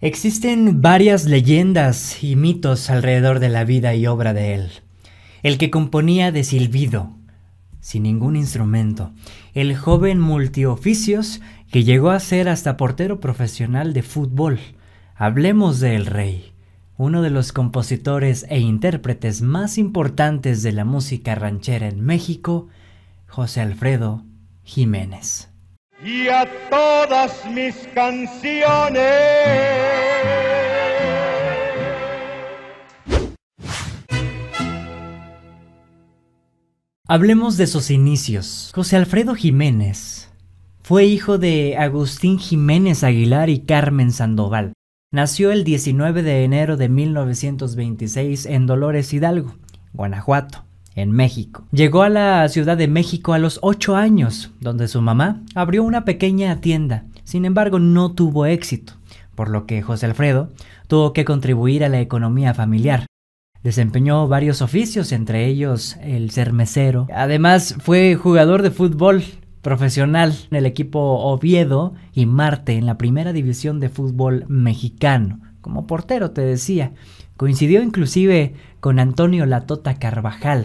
Existen varias leyendas y mitos alrededor de la vida y obra de él. El que componía de silbido, sin ningún instrumento, el joven multioficios que llegó a ser hasta portero profesional de fútbol. Hablemos de El Rey, uno de los compositores e intérpretes más importantes de la música ranchera en México, José Alfredo Jiménez. Y a todas mis canciones Hablemos de sus inicios. José Alfredo Jiménez fue hijo de Agustín Jiménez Aguilar y Carmen Sandoval. Nació el 19 de enero de 1926 en Dolores Hidalgo, Guanajuato, en México. Llegó a la Ciudad de México a los 8 años, donde su mamá abrió una pequeña tienda. Sin embargo, no tuvo éxito, por lo que José Alfredo tuvo que contribuir a la economía familiar. Desempeñó varios oficios, entre ellos el ser mesero. Además fue jugador de fútbol profesional en el equipo Oviedo y Marte en la primera división de fútbol mexicano. Como portero, te decía. Coincidió inclusive con Antonio Latota Carvajal,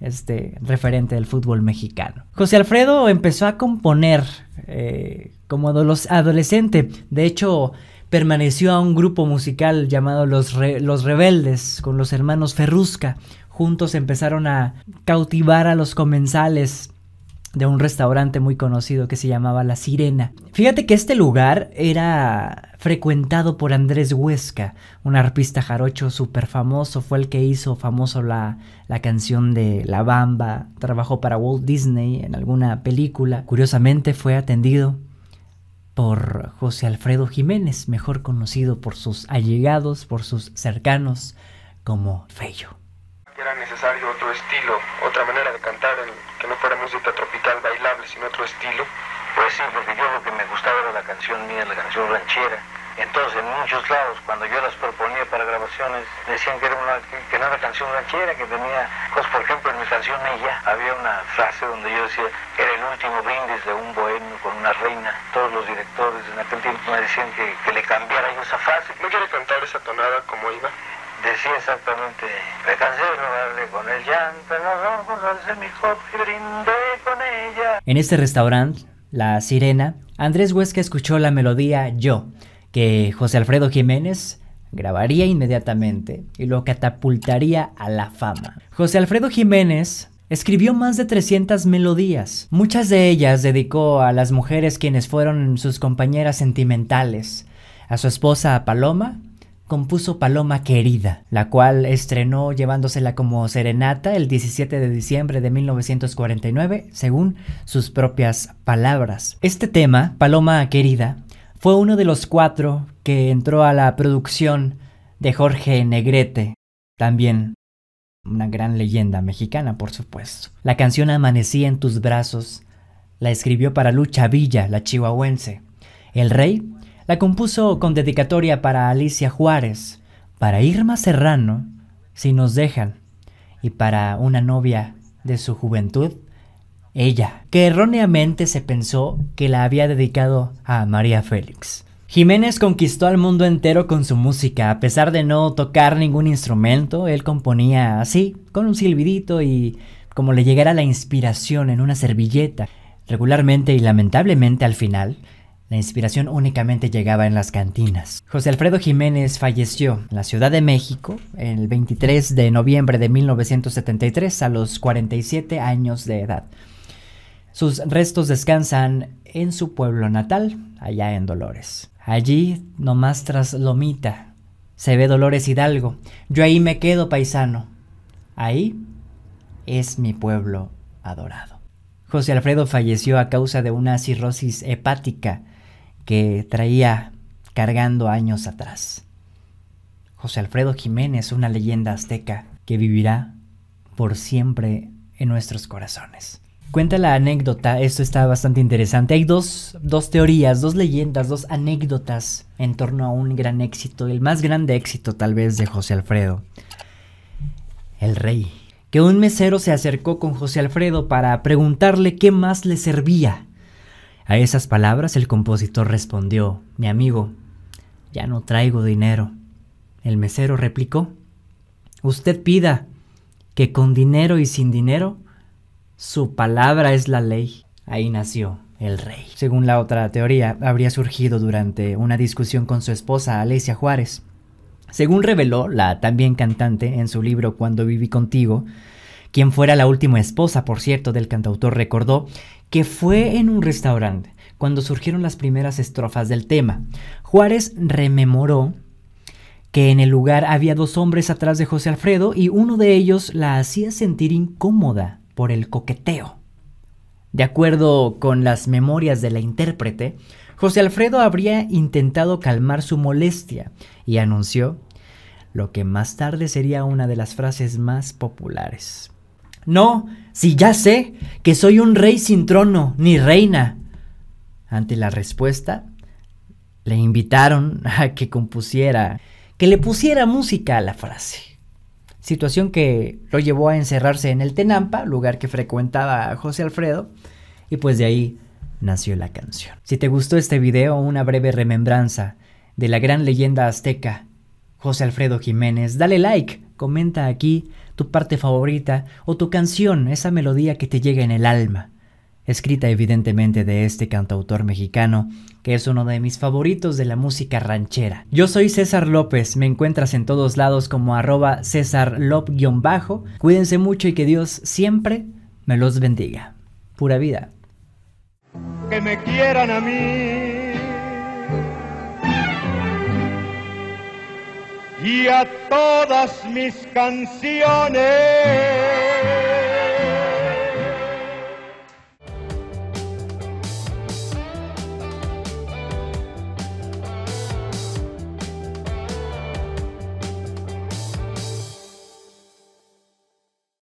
este referente del fútbol mexicano. José Alfredo empezó a componer eh, como adolescente. De hecho, permaneció a un grupo musical llamado Los, los Rebeldes con los hermanos Ferrusca. Juntos empezaron a cautivar a los comensales de un restaurante muy conocido que se llamaba La Sirena. Fíjate que este lugar era frecuentado por Andrés Huesca, un arpista jarocho súper famoso, fue el que hizo famoso la, la canción de La Bamba, trabajó para Walt Disney en alguna película, curiosamente fue atendido por José Alfredo Jiménez, mejor conocido por sus allegados, por sus cercanos, como Fello. Era necesario otro estilo, otra manera de cantar, que no fuera música tropical bailable, sino otro estilo. Pues sí, porque yo lo que me gustaba era la canción mía, la canción ranchera entonces, en muchos lados, cuando yo las proponía para grabaciones, decían que, era una, que no era canción ranchera, que tenía cosas. Pues, por ejemplo, en mi canción Ella había una frase donde yo decía, que era el último brindis de un bohemio con una reina. Todos los directores en aquel tiempo me decían que, que le cambiara yo esa frase. ¿No quiere cantar esa tonada como iba? decía exactamente, me cansé de robarle con el llanto, no, mi y brindé con ella. En este restaurante, La Sirena, Andrés Huesca escuchó la melodía Yo, que José Alfredo Jiménez grabaría inmediatamente y lo catapultaría a la fama. José Alfredo Jiménez Escribió más de 300 melodías. Muchas de ellas dedicó a las mujeres quienes fueron sus compañeras sentimentales. A su esposa Paloma compuso Paloma Querida, la cual estrenó llevándosela como serenata el 17 de diciembre de 1949, según sus propias palabras. Este tema, Paloma Querida, fue uno de los cuatro que entró a la producción de Jorge Negrete, también una gran leyenda mexicana, por supuesto. La canción Amanecía en tus brazos la escribió para Lucha Villa, la chihuahuense. El Rey la compuso con dedicatoria para Alicia Juárez, para Irma Serrano, si nos dejan, y para una novia de su juventud, ella, que erróneamente se pensó que la había dedicado a María Félix. Jiménez conquistó al mundo entero con su música, a pesar de no tocar ningún instrumento, él componía así, con un silbidito y como le llegara la inspiración en una servilleta. Regularmente y lamentablemente al final, la inspiración únicamente llegaba en las cantinas. José Alfredo Jiménez falleció en la Ciudad de México el 23 de noviembre de 1973 a los 47 años de edad. Sus restos descansan en su pueblo natal, allá en Dolores. Allí, nomás tras Lomita, se ve Dolores Hidalgo. Yo ahí me quedo paisano. Ahí es mi pueblo adorado. José Alfredo falleció a causa de una cirrosis hepática que traía cargando años atrás. José Alfredo Jiménez, una leyenda azteca que vivirá por siempre en nuestros corazones. Cuenta la anécdota, esto está bastante interesante. Hay dos, teorías, dos leyendas, dos anécdotas en torno a un gran éxito, el más grande éxito tal vez de José Alfredo, el rey. Que un mesero se acercó con José Alfredo para preguntarle qué más le servía. A esas palabras el compositor respondió, mi amigo, ya no traigo dinero. El mesero replicó, usted pida que con dinero y sin dinero su palabra es la ley. Ahí nació el rey. Según la otra teoría, habría surgido durante una discusión con su esposa, Alicia Juárez. Según reveló la también cantante en su libro Cuando viví contigo, quien fuera la última esposa, por cierto, del cantautor recordó que fue en un restaurante cuando surgieron las primeras estrofas del tema. Juárez rememoró que en el lugar había dos hombres atrás de José Alfredo y uno de ellos la hacía sentir incómoda por el coqueteo. De acuerdo con las memorias de la intérprete, José Alfredo habría intentado calmar su molestia y anunció lo que más tarde sería una de las frases más populares. No, si ya sé que soy un rey sin trono ni reina. Ante la respuesta, le invitaron a que compusiera, que le pusiera música a la frase situación que lo llevó a encerrarse en el Tenampa, lugar que frecuentaba José Alfredo, y pues de ahí nació la canción. Si te gustó este video, una breve remembranza de la gran leyenda azteca, José Alfredo Jiménez, dale like, comenta aquí tu parte favorita o tu canción, esa melodía que te llega en el alma escrita evidentemente de este cantautor mexicano, que es uno de mis favoritos de la música ranchera. Yo soy César López, me encuentras en todos lados como arroba César bajo Cuídense mucho y que Dios siempre me los bendiga. Pura vida. Que me quieran a mí. Y a todas mis canciones.